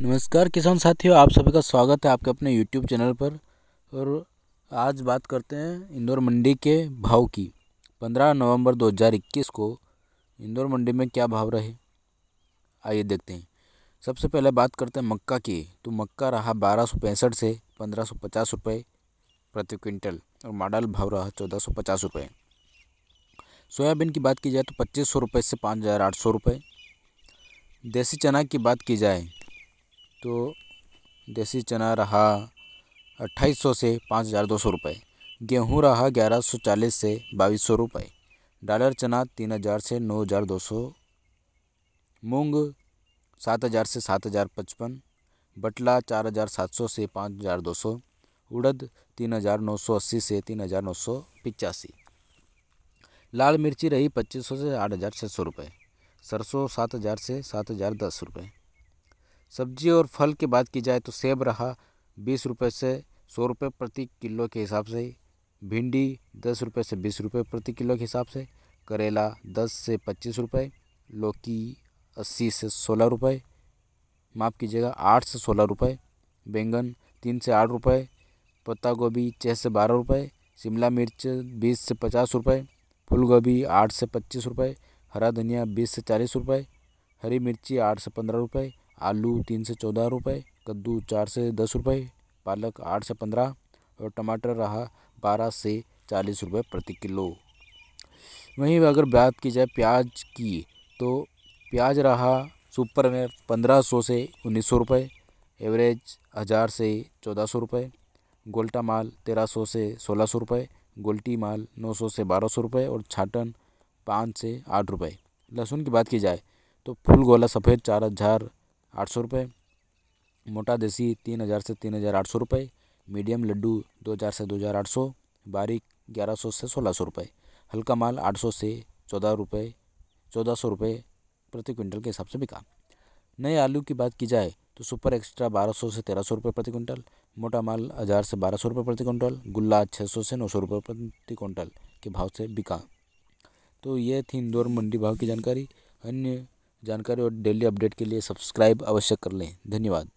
नमस्कार किसान साथियों आप सभी का स्वागत है आपके अपने यूट्यूब चैनल पर और आज बात करते हैं इंदौर मंडी के भाव की 15 नवंबर 2021 को इंदौर मंडी में क्या भाव रहे आइए देखते हैं सबसे पहले बात करते हैं मक्का की तो मक्का रहा बारह से पंद्रह सौ प्रति क्विंटल और माडल भाव रहा चौदह सौ सोयाबीन की बात की जाए तो पच्चीस सौ से पाँच हज़ार आठ सौ देसी चना की बात की जाए तो देसी चना रहा अट्ठाईस सौ से पाँच हज़ार दो सौ रुपये गेहूँ रहा ग्यारह सौ चालीस से बाईस सौ रुपये चना तीन हज़ार से नौ हज़ार दो सौ मूंग सात हज़ार से सात हज़ार पचपन बटला चार हज़ार सात सौ से पाँच हज़ार दो सौ उड़द तीन हज़ार नौ सौ अस्सी से तीन हज़ार नौ सौ लाल मिर्ची रही पच्चीस सौ से आठ हज़ार छः सौ रुपये सरसों सात हज़ार से सात हज़ार दस रुपये सब्जी और फल की बात की जाए तो सेब रहा बीस रुपये से सौ रुपये प्रति किलो के हिसाब से भिंडी दस रुपये से बीस रुपये प्रति किलो के हिसाब से करेला दस से पच्चीस रुपये लौकी अस्सी से सोलह रुपये माफ़ कीजिएगा आठ से सोलह रुपये बैंगन तीन से आठ रुपये पत्ता गोभी छः से बारह रुपये शिमला मिर्च बीस से पचास रुपये फूल गोभी आठ से पच्चीस रुपये हरा धनिया बीस से चालीस रुपये हरी मिर्ची आठ से पंद्रह रुपये आलू तीन से चौदह रुपये कद्दू चार से दस रुपये पालक आठ से पंद्रह और टमाटर रहा बारह से चालीस रुपये प्रति किलो वहीं अगर बात की जाए प्याज की तो प्याज रहा सुपर में पंद्रह सौ से उन्नीस सौ रुपये एवरेज हज़ार से चौदह सौ रुपये गोल्टा माल तेरह सौ से सोलह सौ रुपये गोल्टी माल नौ सौ से बारह सौ रुपये और छाटन पाँच से आठ रुपये लहसुन की बात की जाए तो फूल गोला सफ़ेद चार हज़ार आठ सौ रुपये मोटा देसी तीन हज़ार से तीन हज़ार आठ सौ रुपये मीडियम लड्डू दो हज़ार से दो हज़ार आठ सौ बारीक ग्यारह सौ से सोलह सौ रुपये हल्का माल आठ सौ से चौदह रुपये चौदह सौ रुपये प्रति क्विंटल के हिसाब से बिका नए आलू की बात की जाए तो सुपर एक्स्ट्रा बारह सौ से तेरह सौ रुपये प्रति क्विंटल मोटा माल हज़ार से बारह सौ रुपये प्रति क्विंटल गुल्ला छः सौ से नौ सौ रुपये प्रति क्विंटल के भाव से बिका तो ये थी इंदौर मंडी भाव की जानकारी अन्य जानकारी और डेली अपडेट के लिए सब्सक्राइब अवश्य कर लें धन्यवाद